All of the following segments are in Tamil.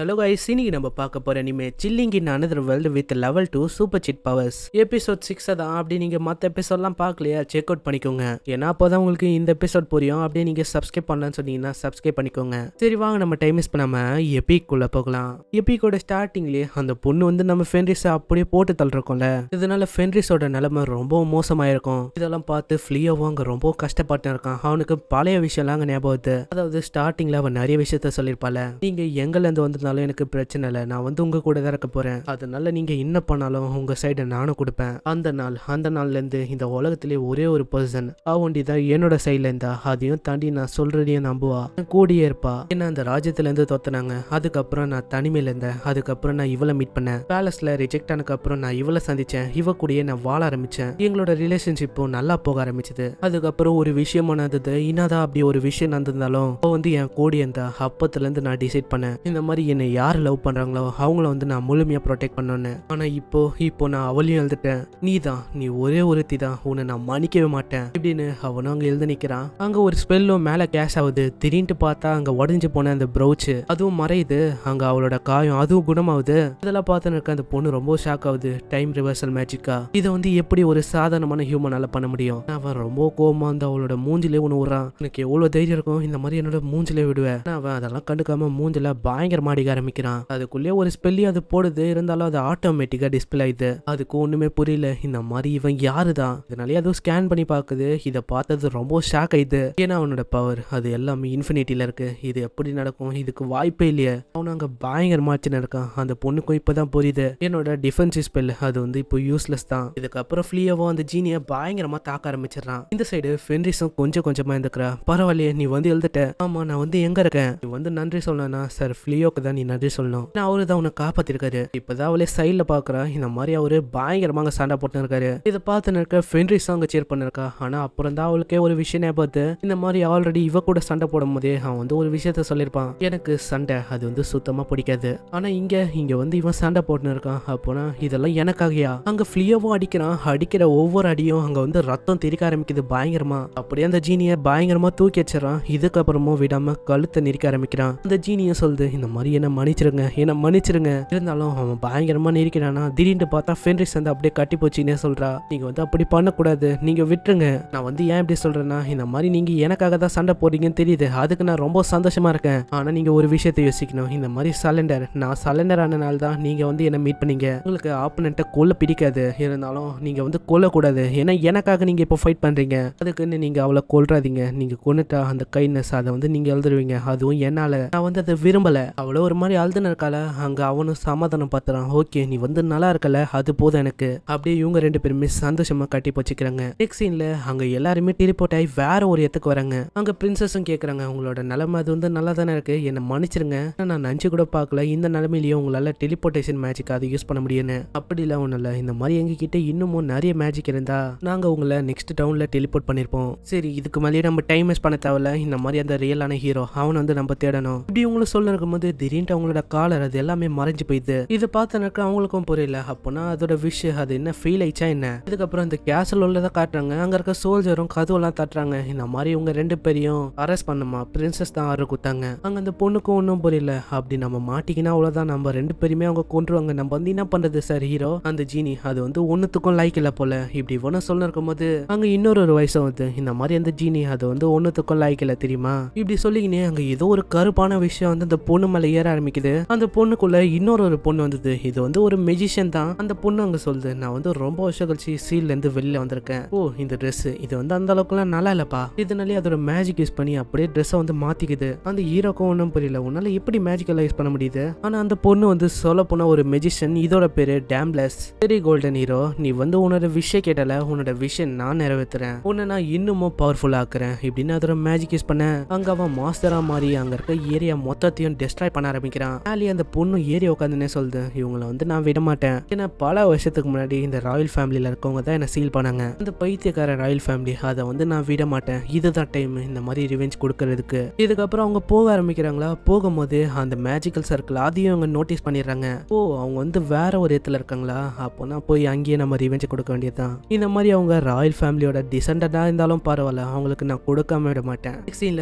ஹலோ கைஸ் இன்னைக்கு நம்ம பார்க்க போகிற இனிமே chilling in another world with level two super cheat powers episode six தான் அப்படி நீங்கள் மற்ற எபிசோட்லாம் பார்க்கலையா செக் அவுட் பண்ணிக்கோங்க ஏன்னா அப்போ தான் உங்களுக்கு இந்த எபிசோட் புரியும் அப்படியே நீங்கள் சப்ஸ்கிரைப் பண்ணலான்னு சொன்னீங்கன்னா சப்ஸ்கிரைப் பண்ணிக்கோங்க சரி வாங்க நம்ம டைம் மிஸ் பண்ணாமல் எபிக்குள்ளே போகலாம் எபிக்கோட ஸ்டார்டிங்லேயே அந்த பொண்ணு வந்து நம்ம ஃபென்ரிஸை அப்படியே போட்டு தள்ளிருக்கோம்ல இதனால ஃபென்ரிஸோட நிலைமை ரொம்ப மோசமாயிருக்கும் இதெல்லாம் பார்த்து ஃப்ளீயாவும் அங்கே ரொம்ப கஷ்டப்பட்டு இருக்கான் அவனுக்கு பழைய விஷயம்லாம் அங்கே ஞாபகத்து அதாவது ஸ்டார்டிங்கில் அவன் நிறைய விஷயத்த சொல்லியிருப்பாள் நீங்கள் எங்கேருந்து வந்து இருந்தாலும் எனக்கு பிரச்சனை இல்லை நான் வந்து உங்கள் கூட தான் இருக்க போகிறேன் அதனால நீங்கள் என்ன பண்ணாலும் உங்கள் சைடை நானும் கொடுப்பேன் அந்த நாள் அந்த நாள்லேருந்து இந்த உலகத்திலே ஒரே ஒரு பர்சன் அவண்டி தான் என்னோட சைடில் இருந்தா அதையும் தாண்டி நான் சொல்கிறதையும் நம்புவா கூடியே இருப்பா என்ன அந்த ராஜ்யத்துலேருந்து தொத்தினாங்க அதுக்கப்புறம் நான் தனிமையில் இருந்தேன் அதுக்கப்புறம் நான் இவளை மீட் பண்ணேன் பேலஸில் ரிஜெக்ட் ஆனதுக்கப்புறம் நான் இவளை சந்தித்தேன் இவ கூடயே நான் வாழ ஆரம்பித்தேன் எங்களோட ரிலேஷன்ஷிப்பும் நல்லா போக ஆரம்பிச்சது அதுக்கப்புறம் ஒரு விஷயம் நடந்தது இன்னாதான் அப்படி ஒரு விஷயம் நடந்திருந்தாலும் இப்போ வந்து என் கூடி இருந்தா அப்பத்துலேருந்து நான் டிசைட் பண்ணேன் இந்த மாதிரி என்னை யார் லவ் பண்ணுறாங்களோ அவங்கள வந்து நான் முழுமையாக ப்ரொடெக்ட் பண்ணேன்னு ஆனால் இப்போ இப்போ நான் அவளையும் எழுதிட்டேன் நீ தான் நீ ஒரே ஒருத்தி தான் உன்னை நான் மன்னிக்கவே மாட்டேன் இப்படின்னு அவனும் அங்கே எழுத நிற்கிறான் அங்கே ஒரு ஸ்பெல்லும் மேலே கேஷ் ஆகுது திடீர்னு பார்த்தா அங்கே உடஞ்சி போன அந்த ப்ரௌச்சு அதுவும் மறையுது அங்கே அவளோட காயம் அதுவும் குணமாகுது இதெல்லாம் பார்த்துன்னு இருக்க அந்த பொண்ணு ரொம்ப ஷாக் ஆகுது டைம் ரிவர்சல் மேஜிக்கா இதை வந்து எப்படி ஒரு சாதாரணமான ஹியூமனால பண்ண முடியும் அவன் ரொம்ப கோபமாக வந்து அவளோட மூஞ்சிலே ஒன்று விடுறான் எனக்கு எவ்வளோ தைரியம் இருக்கும் இந்த மாதிரி என்னோட மூஞ்சிலே விடுவேன் அவன் அதெல்லாம் கண்டுக்காம மூஞ்சில பயங்கர அடிக்க ஆரம்பிக்கிறான் அதுக்குள்ளே ஒரு ஸ்பெல்லி அது போடுது இருந்தாலும் அது ஆட்டோமேட்டிக்காக டிஸ்பிளே ஆயிடுது அதுக்கு ஒன்றுமே புரியல இந்த மாதிரி இவன் யாரு தான் இதனாலேயே அதுவும் ஸ்கேன் பண்ணி பார்க்குது இதை பார்த்தது ரொம்ப ஷாக் ஆயிடுது ஏன்னா அவனோட பவர் அது எல்லாமே இன்ஃபினிட்டில இருக்கு இது எப்படி நடக்கும் இதுக்கு வாய்ப்பே இல்லையே அவன் அங்கே பயங்கரமாக இருக்கான் அந்த பொண்ணுக்கும் இப்பதான் புரியுது என்னோட டிஃபென்ஸ் ஸ்பெல் அது வந்து இப்போ யூஸ்லெஸ் தான் இதுக்கப்புறம் ஃப்ளீயாவோ அந்த ஜீனியை பயங்கரமாக தாக்க ஆரம்பிச்சிடறான் இந்த சைடு ஃபென்ரிஸும் கொஞ்சம் கொஞ்சமாக இருந்துக்கிறா பரவாயில்லையே நீ வந்து எழுதிட்ட ஆமா நான் வந்து எங்கே இருக்கேன் நீ வந்து நன்றி சொல்லணும்னா சார் ஃப்ளீயோக்கு தான் தான் நீ நன்றி சொல்லணும் ஏன்னா அவரு தான் உன்னை காப்பாத்திருக்காரு இப்பதான் அவளே சைடில் பார்க்குறா இந்த மாதிரி அவரு பயங்கரமாக சண்டை போட்டு இருக்காரு இதை பார்த்து இருக்க ஃபென்ரிஸ் அங்கே சேர் பண்ணிருக்கா ஆனா அப்புறம் தான் அவளுக்கே ஒரு விஷயம் பார்த்து இந்த மாதிரி ஆல்ரெடி இவ கூட சண்டை போடும் போதே அவன் வந்து ஒரு விஷயத்த சொல்லிருப்பான் எனக்கு சண்டை அது வந்து சுத்தமா பிடிக்காது ஆனா இங்க இங்க வந்து இவன் சண்டை போட்டுன்னு இருக்கான் அப்போனா இதெல்லாம் எனக்காகையா அங்க ஃப்ளீயவும் அடிக்கிறான் அடிக்கிற ஒவ்வொரு அடியும் அங்க வந்து ரத்தம் தெரிக்க ஆரம்பிக்குது பயங்கரமா அப்படியே அந்த ஜீனிய பயங்கரமா தூக்கி வச்சிடறான் இதுக்கப்புறமும் விடாம கழுத்தை நெரிக்க ஆரம்பிக்கிறான் அந்த ஜீனிய சொல்லுது இந்த மாதிரி என்னை மன்னிச்சிருங்க என்னை மன்னிச்சிருங்க இருந்தாலும் அவன் பயங்கரமாக நெருக்கிறானா திடீர்னு பார்த்தா ஃபென்ரிக்ஸ் வந்து அப்படியே கட்டி போச்சுன்னே சொல்கிறா நீங்கள் வந்து அப்படி பண்ணக்கூடாது நீங்கள் விட்டுருங்க நான் வந்து ஏன் இப்படி சொல்கிறேன்னா இந்த மாதிரி நீங்கள் எனக்காக தான் சண்டை போடுறீங்கன்னு தெரியுது அதுக்கு நான் ரொம்ப சந்தோஷமாக இருக்கேன் ஆனால் நீங்கள் ஒரு விஷயத்தை யோசிக்கணும் இந்த மாதிரி சலண்டர் நான் சலண்டர் ஆனனால தான் நீங்கள் வந்து என்னை மீட் பண்ணீங்க உங்களுக்கு ஆப்பனண்ட்டை கொல்ல பிடிக்காது இருந்தாலும் நீங்கள் வந்து கொல்லக்கூடாது ஏன்னா எனக்காக நீங்கள் இப்போ ஃபைட் பண்ணுறீங்க அதுக்குன்னு நீங்கள் அவளை கொல்றாதீங்க நீங்கள் கொண்டுட்டா அந்த கைனஸ் அதை வந்து நீங்கள் எழுதுருவீங்க அதுவும் என்னால் நான் வந்து அதை விரும்பலை அவ்வளோ ஒரு மாதிரி அழுதுன இருக்கால அங்கே அவனும் சமாதானம் பார்த்துறான் ஓகே நீ வந்து நல்லா இருக்கல அது போதும் எனக்கு அப்படியே இவங்க ரெண்டு பேருமே சந்தோஷமா கட்டி போச்சுக்கிறாங்க நெக்ஸ்ட் சீன்ல அங்க எல்லாருமே டெலிபோர்ட் ஆகி வேற ஒரு இடத்துக்கு வராங்க அங்க பிரின்சஸும் கேக்குறாங்க உங்களோட நிலைமை அது வந்து நல்லா தானே இருக்கு என்ன மன்னிச்சிருங்க நான் நஞ்சு கூட பார்க்கல இந்த நிலைமையிலேயே உங்களால டெலிபோர்டேஷன் மேஜிக் அதை யூஸ் பண்ண முடியும்னு அப்படிலாம் ஒண்ணு இல்லை இந்த மாதிரி எங்க கிட்ட இன்னமும் நிறைய மேஜிக் இருந்தா நாங்க உங்களை நெக்ஸ்ட் டவுன்ல டெலிபோர்ட் பண்ணிருப்போம் சரி இதுக்கு மேலேயே நம்ம டைம் வேஸ்ட் பண்ண தேவையில்ல இந்த மாதிரி அந்த ரியலான ஹீரோ அவன் வந்து நம்ம தேடணும் இப்படி உங்களை சொல்ல போது திடீர்னு திடீர்னு அவங்களோட காலர் அது எல்லாமே மறைஞ்சு போயிது இது பார்த்தனாக்க அவங்களுக்கும் புரியல அப்போனா அதோட விஷ் அது என்ன ஃபீல் ஆயிடுச்சா என்ன இதுக்கப்புறம் இந்த கேசல் உள்ளதான் காட்டுறாங்க அங்க இருக்க சோல்ஜரும் கதவெல்லாம் தட்டுறாங்க இந்த மாதிரி இவங்க ரெண்டு பேரையும் அரெஸ்ட் பண்ணுமா பிரின்சஸ் தான் ஆர்டர் கொடுத்தாங்க அங்க அந்த பொண்ணுக்கும் ஒன்றும் புரியல அப்படி நம்ம மாட்டிக்கினா அவ்வளோதான் நம்ம ரெண்டு பேருமே அவங்க கொண்டுருவாங்க நம்ம வந்து என்ன பண்றது சார் ஹீரோ அந்த ஜீனி அது வந்து ஒண்ணுத்துக்கும் லைக் இல்ல போல இப்படி ஒன்று சொல்ல இருக்கும்போது அங்க இன்னொரு ஒரு வயசு வந்து இந்த மாதிரி அந்த ஜீனி அது வந்து ஒண்ணுத்துக்கும் லைக் இல்ல தெரியுமா இப்படி சொல்லிக்கினே அங்க ஏதோ ஒரு கருப்பான விஷயம் வந்து அந்த பொண்ணு மேல ஏற ஆரம்பிக்குது அந்த பொண்ணுக்குள்ள இன்னொரு ஒரு பொண்ணு வந்தது இது வந்து ஒரு மெஜிஷியன் தான் அந்த பொண்ணு அங்க சொல்லுது நான் வந்து ரொம்ப வருஷம் கழிச்சு சீல்ல இருந்து வெளியில வந்திருக்கேன் ஓ இந்த ட்ரெஸ் இது வந்து அந்த அளவுக்குலாம் நல்லா இல்லப்பா இதனாலே அதோட மேஜிக் யூஸ் பண்ணி அப்படியே ட்ரெஸ்ஸை வந்து மாத்திக்குது அந்த ஹீரோக்கும் ஒன்றும் புரியல உன்னால எப்படி மேஜிக் எல்லாம் யூஸ் பண்ண முடியுது ஆனா அந்த பொண்ணு வந்து சொல்ல போனா ஒரு மெஜிஷியன் இதோட பேரு டேம்லஸ் பெரிய கோல்டன் ஹீரோ நீ வந்து உன்னோட விஷயம் கேட்டால உன்னோட விஷயம் நான் நிறைவேற்றுறேன் உன்னை நான் இன்னமும் பவர்ஃபுல் ஆக்குறேன் இப்படின்னு அதோட மேஜிக் யூஸ் பண்ண அங்க அவன் மாஸ்டரா மாறி அங்க இருக்க ஏரியா மொத்தத்தையும் டெஸ்ட்ராய் பண்ண ஆரம்பிக்கிறான் ஆலி அந்த பொண்ணு ஏறி உட்காந்துனே சொல்லுது இவங்களை வந்து நான் விட மாட்டேன் ஏன்னா பல வருஷத்துக்கு முன்னாடி இந்த ராயல் ஃபேமிலியில இருக்கவங்க தான் என்ன சீல் பண்ணாங்க அந்த பைத்தியக்காரன் ராயல் ஃபேமிலி அதை வந்து நான் விட மாட்டேன் இதுதான் டைம் இந்த மாதிரி ரிவெஞ்ச் கொடுக்கறதுக்கு இதுக்கப்புறம் அவங்க போக ஆரம்பிக்கிறாங்களா போகும்போது அந்த மேஜிக்கல் சர்க்கிள் அதையும் அவங்க நோட்டீஸ் பண்ணிடுறாங்க ஓ அவங்க வந்து வேற ஒரு இடத்துல இருக்காங்களா அப்போனா போய் அங்கேயே நம்ம ரிவெஞ்ச் கொடுக்க வேண்டியதுதான் இந்த மாதிரி அவங்க ராயல் ஃபேமிலியோட டிசண்டடாக இருந்தாலும் பரவாயில்ல அவங்களுக்கு நான் கொடுக்காம விட மாட்டேன்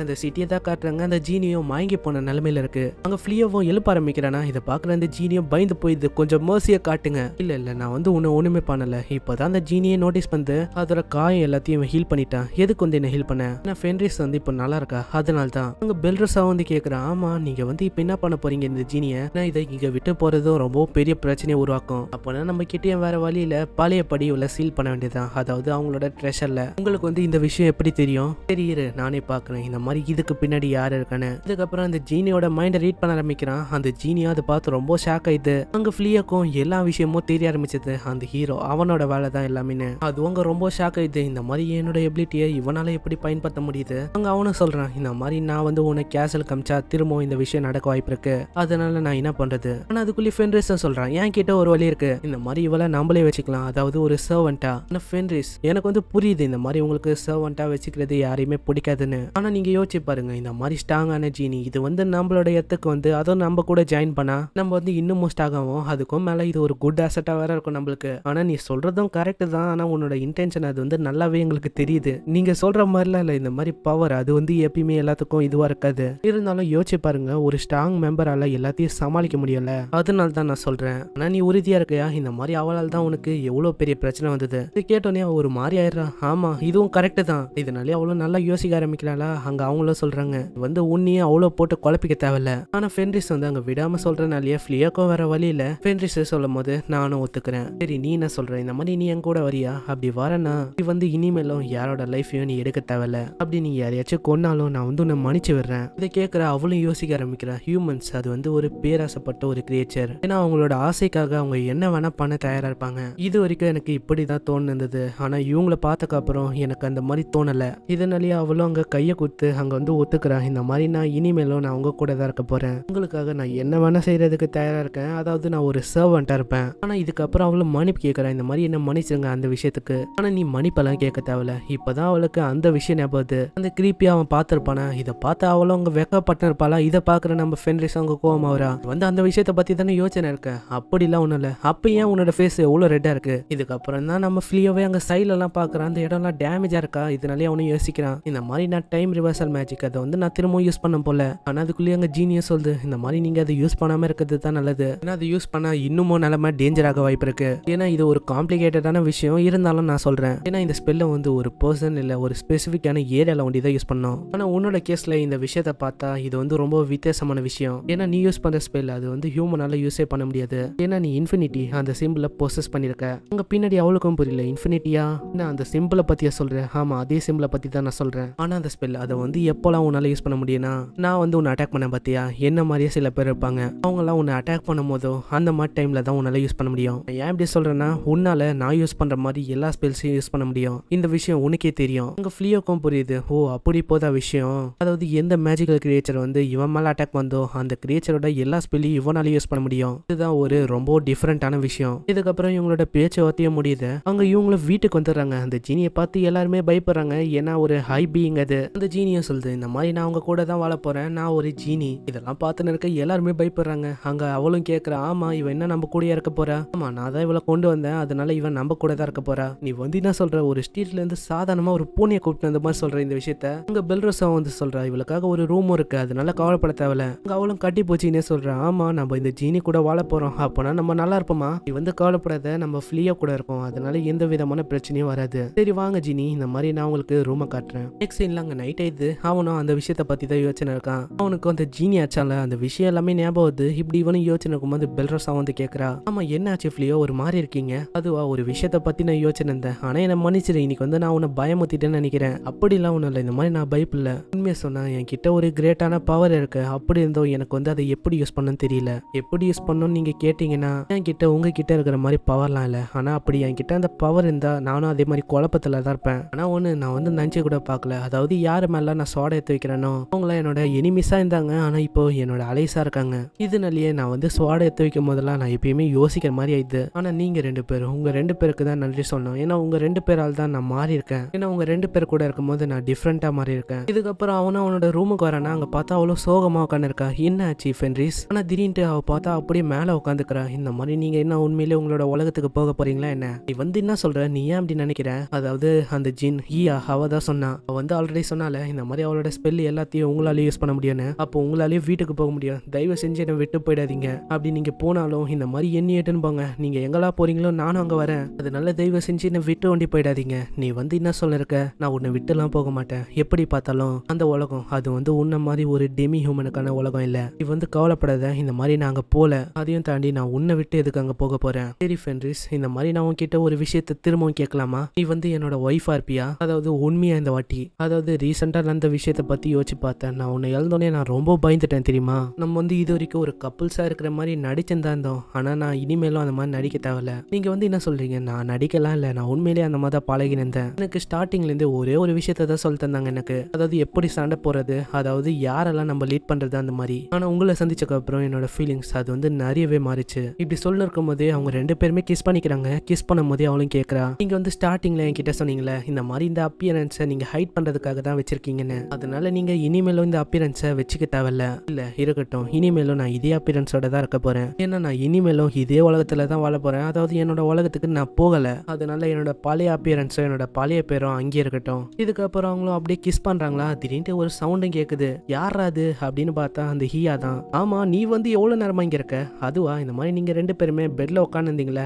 அந்த சிட்டியை தான் காட்டுறாங்க அந்த ஜீனியும் மயங்கி போன நிலமையில இருக்கு அங்க ஃப்ளீயோ ஜீனியோவும் எழுப்ப ஆரம்பிக்கிறானா இதை பார்க்குற அந்த ஜீனியும் பயந்து போயிடுது கொஞ்சம் மர்சியை காட்டுங்க இல்லை இல்லை நான் வந்து உன்னை ஒன்றுமே பண்ணலை இப்போதான் அந்த ஜீனியை நோட்டீஸ் பண்ணு அதோட காயம் எல்லாத்தையும் ஹீல் பண்ணிட்டான் எதுக்கு வந்து என்ன ஹீல் பண்ண நான் ஃபென்ரிஸ் வந்து இப்போ நல்லா இருக்கா அதனால தான் அங்க பெல்ரஸா வந்து கேட்குறான் ஆமா நீங்கள் வந்து இப்போ என்ன பண்ண போறீங்க இந்த ஜீனியை நான் இதை இங்கே விட்டு போறதும் ரொம்ப பெரிய பிரச்சனையை உருவாக்கும் அப்போனா நம்ம கிட்டேயும் வேற வழியில் பழைய உள்ள சீல் பண்ண வேண்டியதான் அதாவது அவங்களோட ட்ரெஷரில் உங்களுக்கு வந்து இந்த விஷயம் எப்படி தெரியும் தெரியுது நானே பார்க்குறேன் இந்த மாதிரி இதுக்கு பின்னாடி யார் இருக்கானு இதுக்கப்புறம் அந்த ஜீனியோட மைண்டை ரீட் பண்ண ஆரம்பிக்க நினைக்கிறான் அந்த ஜீனியா அதை பார்த்து ரொம்ப ஷாக் ஆயிடுது அங்க ஃபிளியாக்கும் எல்லா விஷயமும் தெரிய ஆரம்பிச்சது அந்த ஹீரோ அவனோட வேலை தான் எல்லாமே அது உங்க ரொம்ப ஷாக் ஆயிடுது இந்த மாதிரி என்னோட எபிலிட்டியை இவனால எப்படி பயன்படுத்த முடியுது அங்க அவனும் சொல்றான் இந்த மாதிரி நான் வந்து உன்னை கேசல் கமிச்சா திரும்பவும் இந்த விஷயம் நடக்க வாய்ப்பு இருக்கு அதனால நான் என்ன பண்றது ஆனா அதுக்குள்ளே ஃபென்ரிஸ் சொல்றான் என் கிட்ட ஒரு வழி இருக்கு இந்த மாதிரி இவளை நம்மளே வச்சுக்கலாம் அதாவது ஒரு சர்வன்டா ஆனா ஃபென்ரிஸ் எனக்கு வந்து புரியுது இந்த மாதிரி உங்களுக்கு சர்வன்டா வச்சுக்கிறது யாரையுமே பிடிக்காதுன்னு ஆனா நீங்க யோசிச்சு பாருங்க இந்த மாதிரி ஆன ஜீனி இது வந்து நம்மளோட இடத்துக்கு வந்து அதை நம்ம கூட ஜாயின் பண்ணா நம்ம வந்து இன்னும் மோஸ்ட் ஆகவும் அதுக்கும் மேலே இது ஒரு குட் அசட்டா வேற இருக்கும் நம்மளுக்கு ஆனால் நீ சொல்றதும் கரெக்டு தான் ஆனால் உன்னோட இன்டென்ஷன் அது வந்து நல்லாவே எங்களுக்கு தெரியுது நீங்க சொல்ற மாதிரிலாம் இல்லை இந்த மாதிரி பவர் அது வந்து எப்பயுமே எல்லாத்துக்கும் இதுவாக இருக்காது இருந்தாலும் யோசிச்சு பாருங்க ஒரு ஸ்ட்ராங் மெம்பரால எல்லாத்தையும் சமாளிக்க முடியல அதனால தான் நான் சொல்கிறேன் ஆனா நீ உறுதியா இருக்கியா இந்த மாதிரி அவளால் தான் உனக்கு எவ்வளோ பெரிய பிரச்சனை வந்தது இது கேட்டோன்னே ஒரு மாதிரி ஆயிடுறா ஆமா இதுவும் கரெக்ட் தான் இதனாலே அவ்வளோ நல்லா யோசிக்க ஆரம்பிக்கலாம் அங்கே அவங்களும் சொல்றாங்க வந்து உன்னையும் அவ்வளோ போட்டு குழப்பிக்க தேவையில்ல ஆனால் ஃபென்ரிஸ் வந்து அங்கே விடாமல் சொல்றனாலயே ஃப்ளியாக்கோ வர வழியில ஃபென்ரிஸ் சொல்லும் போது நானும் ஒத்துக்கிறேன் சரி நீ என்ன சொல்ற இந்த மாதிரி நீ என் கூட வரியா அப்படி வரனா நீ வந்து இனிமேலும் யாரோட லைஃப்பையும் நீ எடுக்க தேவையில்ல அப்படி நீ யாரையாச்சும் கொன்னாலும் நான் வந்து உன்னை மன்னிச்சு விடுறேன் இதை கேட்குற அவளும் யோசிக்க ஆரம்பிக்கிறேன் ஹியூமன்ஸ் அது வந்து ஒரு பேராசப்பட்ட ஒரு கிரியேச்சர் ஏன்னா அவங்களோட ஆசைக்காக அவங்க என்ன வேணா பண்ண தயாராக இருப்பாங்க இது வரைக்கும் எனக்கு இப்படி தான் தோணுந்தது ஆனால் இவங்கள அப்புறம் எனக்கு அந்த மாதிரி தோணலை இதனாலேயே அவளும் அங்கே கையை கொடுத்து அங்கே வந்து ஒத்துக்கிறான் இந்த மாதிரி நான் இனிமேலும் நான் அவங்க கூட தான் இருக்க போகிறேன் அவங்களுக்காக நான் என்ன வேணால் செய்கிறதுக்கு தயாராக இருக்கேன் அதாவது நான் ஒரு சர்வெண்ட்டாக இருப்பேன் ஆனால் இதுக்கப்புறம் அவளும் மன்னிப்பு கேட்குறேன் இந்த மாதிரி என்ன மன்னிச்சுங்க அந்த விஷயத்துக்கு ஆனால் நீ மன்னிப்பெல்லாம் கேட்க தேவையில்ல இப்போ தான் அவளுக்கு அந்த விஷயம் ஞாபகத்து அந்த கிரீப்பி அவன் பார்த்துருப்பானே இதை பார்த்து அவளும் அவங்க வெக்கப்பட்டு இருப்பாளா இதை பார்க்குற நம்ம ஃப்ரெண்ட்ஸ் அவங்க கோவம் அவரா வந்து அந்த விஷயத்தை பற்றி தானே யோசனை இருக்கேன் அப்படிலாம் ஒன்றும் இல்லை அப்போ ஏன் உன்னோட ஃபேஸ் எவ்வளோ ரெட்டாக இருக்குது இதுக்கப்புறம் தான் நம்ம ஃப்ரீயாகவே அங்கே சைட்லலாம் பார்க்குறேன் அந்த இடம்லாம் டேமேஜாக இருக்கா இதனாலே அவனும் யோசிக்கிறான் இந்த மாதிரி நான் டைம் ரிவர்சல் மேஜிக் அதை வந்து நான் திரும்பவும் யூஸ் பண்ண போல ஆனால் அதுக்குள்ளேயே அங்கே ஜீனியஸ் சொல்லுது இந்த மாதிரி நீங்கள் அதை யூஸ் பண்ணாமல் இருக்கிறது தான் நல்லது ஏன்னா அதை யூஸ் பண்ணா இன்னமும் நிலைமை டேஞ்சராக வாய்ப்பு இருக்கு ஏன்னா இது ஒரு காம்ப்ளிகேட்டடான விஷயம் இருந்தாலும் நான் சொல்றேன் ஏன்னா இந்த ஸ்பெல்ல வந்து ஒரு பர்சன் இல்லை ஒரு ஸ்பெசிஃபிக்கான ஏரியால ஒண்டி தான் யூஸ் பண்ணோம் ஆனால் உன்னோட கேஸ்ல இந்த விஷயத்தை பார்த்தா இது வந்து ரொம்ப வித்தியாசமான விஷயம் ஏன்னா நீ யூஸ் பண்ணுற ஸ்பெல் அது வந்து ஹியூமனால யூஸே பண்ண முடியாது ஏன்னா நீ இன்ஃபினிட்டி அந்த சிம்பிளை ப்ரோசஸ் பண்ணியிருக்க உங்க பின்னாடி அவ்வளோக்கும் புரியல இன்ஃபினிட்டியா நான் அந்த சிம்பிள பத்தியா சொல்றேன் ஆமா அதே சிம்பிள பற்றி தான் நான் சொல்றேன் ஆனால் அந்த ஸ்பெல் அதை வந்து எப்போல்லாம் உன்னால யூஸ் பண்ண முடியும்னா நான் வந்து உன்னை அட்டாக் பண்ண பார்த்தியா என்ன மாதிரி மாதிரியே சில பேர் இருப்பாங்க அவங்களாம் உன்னை அட்டாக் பண்ணும் போதோ அந்த மாதிரி டைம்ல தான் உன்னால யூஸ் பண்ண முடியும் ஏன் இப்படி சொல்றேன்னா உன்னால நான் யூஸ் பண்ற மாதிரி எல்லா ஸ்பெல்ஸையும் யூஸ் பண்ண முடியும் இந்த விஷயம் உனக்கே தெரியும் அங்கே ஃப்ளியோக்கும் புரியுது ஓ அப்படி போதா விஷயம் அதாவது எந்த மேஜிக்கல் கிரியேச்சர் வந்து இவன் மேல அட்டாக் வந்தோ அந்த கிரியேச்சரோட எல்லா ஸ்பெல்லையும் இவனால யூஸ் பண்ண முடியும் இதுதான் ஒரு ரொம்ப டிஃப்ரெண்டான விஷயம் இதுக்கப்புறம் இவங்களோட பேச்சுவார்த்தையும் முடியுது அவங்க இவங்களும் வீட்டுக்கு வந்துடுறாங்க அந்த ஜீனியை பார்த்து எல்லாருமே பயப்படுறாங்க ஏன்னா ஒரு ஹை பீங் அது அந்த ஜீனியும் சொல்லுது இந்த மாதிரி நான் அவங்க கூட தான் வாழ போறேன் நான் ஒரு ஜீனி இதெல்லாம் பார்த்து பக்கத்தில் இருக்க எல்லாருமே பயப்படுறாங்க அங்க அவளும் கேட்குறா ஆமா இவன் என்ன நம்ம கூட இருக்க போறா ஆமா நான் தான் இவளை கொண்டு வந்தேன் அதனால இவன் நம்ம கூட தான் இருக்க போறா நீ வந்து என்ன சொல்ற ஒரு ஸ்ட்ரீட்ல இருந்து சாதாரணமா ஒரு பூனையை கூப்பிட்டு வந்த மாதிரி சொல்ற இந்த விஷயத்த அங்க பெல்ரோசா வந்து சொல்றா இவளுக்காக ஒரு ரூமும் இருக்கு அதனால கவலைப்பட தேவையில்ல அங்க அவளும் கட்டி போச்சுன்னே சொல்றா ஆமா நம்ம இந்த ஜீனி கூட வாழ போறோம் அப்போனா நம்ம நல்லா இருப்போமா நீ வந்து கவலைப்படாத நம்ம ஃப்ரீயா கூட இருக்கோம் அதனால எந்த விதமான பிரச்சனையும் வராது சரி வாங்க ஜீனி இந்த மாதிரி நான் உங்களுக்கு ரூமை காட்டுறேன் நெக்ஸ்ட் இல்ல அங்க நைட் ஆயிடுது அவனும் அந்த விஷயத்த பத்தி தான் யோசனை இருக்கான் அவனுக்கு அந்த ஜீனி ஆச்சால அந்த விஷயம் எல்லாமே ஞாபகம் வருது இப்படி இவனும் யோசனை இருக்கும்போது பெல்ரோசா வந்து கேட்கறா ஆமா என்ன ஆச்சு ஃப்ளியோ ஒரு மாதிரி இருக்கீங்க அதுவா ஒரு விஷயத்த பத்தி நான் யோசனை இருந்தேன் ஆனா என்ன மன்னிச்சிரு இன்னைக்கு வந்து நான் உன்னை பயமுத்திட்டேன்னு நினைக்கிறேன் அப்படிலாம் ஒன்றும் இல்லை இந்த மாதிரி நான் பயப்பில்ல உண்மையா சொன்னா என் கிட்ட ஒரு கிரேட்டான பவர் இருக்கு அப்படி இருந்தோ எனக்கு வந்து அதை எப்படி யூஸ் பண்ணனு தெரியல எப்படி யூஸ் பண்ணணும்னு நீங்க கேட்டீங்கன்னா என் கிட்ட உங்ககிட்ட இருக்கிற மாதிரி பவர்லாம் இல்லை ஆனா அப்படி என் கிட்ட அந்த பவர் இருந்தா நானும் அதே மாதிரி குழப்பத்துல தான் இருப்பேன் ஆனா ஒன்று நான் வந்து நினச்சி கூட பார்க்கல அதாவது யார் மேல நான் சோட எடுத்து வைக்கிறேனோ அவங்களாம் என்னோட எனிமிஸா இருந்தாங்க ஆனா இப்போ என்னோட அலைசா இருக்காங்க இதனாலேயே நான் வந்து ஸ்வாடை எத்த வைக்கும் போதெல்லாம் நான் எப்பயுமே யோசிக்கிற மாதிரி ஆயிடுது ஆனா நீங்க ரெண்டு பேர் உங்க ரெண்டு பேருக்கு தான் நன்றி சொல்லணும் ஏன்னா உங்க ரெண்டு பேரால் தான் நான் மாறி இருக்கேன் ஏன்னா உங்க ரெண்டு பேர் கூட இருக்கும்போது நான் டிஃப்ரெண்டா மாறி இருக்கேன் இதுக்கப்புறம் அவனும் அவனோட ரூமுக்கு வரானா அங்க பார்த்தா அவ்வளவு சோகமா உட்காந்துருக்கா என்ன ஆச்சு ஃபென்ரிஸ் ஆனா திடீர்னு அவ பார்த்தா அப்படியே மேல உட்காந்துக்கிறா இந்த மாதிரி நீங்க என்ன உண்மையிலேயே உங்களோட உலகத்துக்கு போக போறீங்களா என்ன நீ வந்து என்ன சொல்ற நீ ஏன் அப்படி நினைக்கிற அதாவது அந்த ஜின் ஈயா அவ தான் சொன்னா அவள் வந்து ஆல்ரெடி சொன்னால இந்த மாதிரி அவளோட ஸ்பெல் எல்லாத்தையும் உங்களாலேயும் யூஸ் பண்ண முடியும்னு அப்போ உங்களாலேயும் வீட்டுக்கு போக போக முடியும் தயவு செஞ்சு என்னை விட்டு போயிடாதீங்க அப்படி நீங்கள் போனாலும் இந்த மாதிரி எண்ணி எட்டுன்னு போங்க நீங்கள் எங்கெல்லாம் போகிறீங்களோ நானும் அங்கே வரேன் அதனால தயவு செஞ்சு என்னை விட்டு வண்டி போயிடாதீங்க நீ வந்து என்ன சொல்லிருக்க நான் உன்னை விட்டுலாம் போக மாட்டேன் எப்படி பார்த்தாலும் அந்த உலகம் அது வந்து உன்ன மாதிரி ஒரு டெமி ஹியூமனுக்கான உலகம் இல்லை நீ வந்து கவலைப்படாத இந்த மாதிரி நான் அங்கே போல அதையும் தாண்டி நான் உன்னை விட்டு எதுக்கு அங்கே போக போகிறேன் சரி ஃபென்ரிஸ் இந்த மாதிரி நான் உன்கிட்ட ஒரு விஷயத்த திரும்பவும் கேட்கலாமா நீ வந்து என்னோட ஒய்ஃபா இருப்பியா அதாவது உண்மையா இந்த வாட்டி அதாவது ரீசெண்டா நடந்த விஷயத்த பற்றி யோசிச்சு பார்த்தேன் நான் உன்னை எழுந்தோடனே நான் ரொம்ப பயந்துட்டேன் தெரியுமா நம்ம வந்து இது வரைக்கும் ஒரு கப்புல்ஸா இருக்கிற மாதிரி நடிச்சிருந்தா இருந்தோம் ஆனா நான் இனிமேலும் அந்த மாதிரி நடிக்க தேவையில்ல நீங்க வந்து என்ன சொல்றீங்க நான் நடிக்கலாம் இல்ல நான் உண்மையிலேயே அந்த மாதிரி தான் பழகி இருந்தேன் எனக்கு இருந்து ஒரே ஒரு விஷயத்த தான் சொல்லி தந்தாங்க எனக்கு அதாவது எப்படி சண்டை போறது அதாவது யாரெல்லாம் நம்ம லீட் பண்றது அந்த மாதிரி ஆனா உங்களை அப்புறம் என்னோட ஃபீலிங்ஸ் அது வந்து நிறையவே மாறிச்சு இப்படி சொல்ல இருக்கும் போதே அவங்க ரெண்டு பேருமே கிஸ் பண்ணிக்கிறாங்க கிஸ் பண்ணும் போதே அவளும் கேக்குறா நீங்க வந்து ஸ்டார்டிங்ல என்கிட்ட சொன்னீங்களே இந்த மாதிரி இந்த அப்பியரன்ஸை நீங்க ஹைட் பண்றதுக்காக தான் வச்சிருக்கீங்கன்னு அதனால நீங்க இனிமேலும் இந்த அப்பியரன்ஸை வச்சுக்க தேவையில்ல இல்ல இருக்கட்டும் இனிமேலும் நான் இதே அப்பியரன்ஸோட தான் இருக்க போறேன் ஏன்னா நான் இனிமேலும் இதே உலகத்துல தான் வாழ போறேன் அதாவது என்னோட உலகத்துக்கு நான் போகல அதனால என்னோட பழைய அப்பியரன்ஸும் என்னோட பழைய பேரும் அங்கே இருக்கட்டும் இதுக்கப்புறம் அவங்களும் அப்படியே கிஸ் பண்றாங்களா திடீர்னு ஒரு சவுண்டும் கேட்குது யாரா அது அப்படின்னு பார்த்தா அந்த ஹீயா தான் ஆமா நீ வந்து எவ்வளவு நேரம் இங்க இருக்க அதுவா இந்த மாதிரி நீங்க ரெண்டு பேருமே பெட்டில் உட்காந்துருந்தீங்களே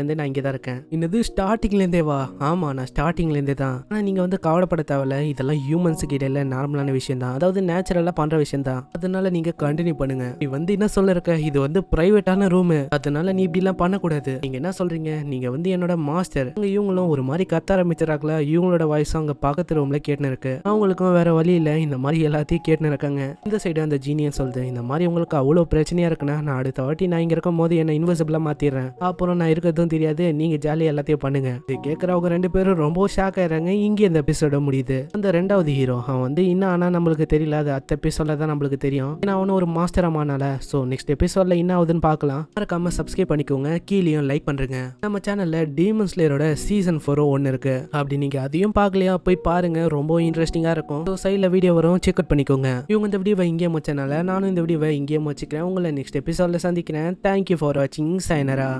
இருந்தே நான் இங்கே தான் இருக்கேன் என்னது இருந்தே வா ஆமா நான் இருந்தே தான் ஆனா நீங்க வந்து கவலைப்பட தேவையில்ல இதெல்லாம் ஹியூமன்ஸுக்கு இடையில நார்மலான விஷயம் தான் அதாவது நேச்சுரலா பண்ற விஷயம் தான் அதனால நீங்க கண்டினியூ பண்ணுங்க நீ வந்து என்ன சொல்ல இருக்க இது வந்து பிரைவேட்டான ரூமு அதனால நீ இப்படிலாம் பண்ணக்கூடாது நீங்க என்ன சொல்றீங்க நீங்க வந்து என்னோட மாஸ்டர் இவங்களும் ஒரு மாதிரி கத்த ஆரம்பிச்சிடறாங்களா இவங்களோட வாய்ஸ் அங்க பக்கத்து ரூம்ல கேட்டுன்னு இருக்கு அவங்களுக்கும் வேற வழி இல்ல இந்த மாதிரி எல்லாத்தையும் கேட்டுன்னு இருக்காங்க இந்த சைடு அந்த ஜீனியன் சொல்லுது இந்த மாதிரி உங்களுக்கு அவ்வளவு பிரச்சனையா இருக்குன்னா நான் அடுத்த வாட்டி நான் இங்க இருக்கும் போது என்ன இன்வெசிபிளா மாத்திடுறேன் அப்புறம் நான் இருக்கிறதும் தெரியாது நீங்க ஜாலி எல்லாத்தையும் பண்ணுங்க இது கேட்கறவங்க ரெண்டு பேரும் ரொம்ப ஷாக் ஆயிடுறாங்க இங்கே இந்த எபிசோட முடியுது அந்த ரெண்டாவது ஹீரோ அவன் வந்து என்ன ஆனா நம்மளுக்கு தெரியல அது அத்த எபிசோட தான் நம்மளுக்கு தெரியும் ஏன்னா நானும் ஒரு மாஸ்டரமானால ஸோ நெக்ஸ்ட் எபிசோடில் என்ன ஆகுதுன்னு பார்க்கலாம் மறக்காமல் சப்ஸ்கிரைப் பண்ணிக்கோங்க கீழேயும் லைக் பண்ணுறேங்க நம்ம சேனலில் டீமன் ஸ்லேயரோட சீசன் ஃபோரோ ஒன்று இருக்குது அப்படி நீங்கள் அதையும் பார்க்கலையா போய் பாருங்க ரொம்ப இன்ட்ரெஸ்டிங்காக இருக்கும் ஸோ சைடில் வீடியோ வரும் செக் அவுட் பண்ணிக்கோங்க இவங்க இந்த வீடியோவை இங்கேயே வச்சனால நானும் இந்த வீடியோவை இங்கேயே வச்சுக்கிறேன் உங்களை நெக்ஸ்ட் எபிசோடில் சந்திக்கிறேன் தேங்க்யூ ஃபார் வாட்சிங் சைனரா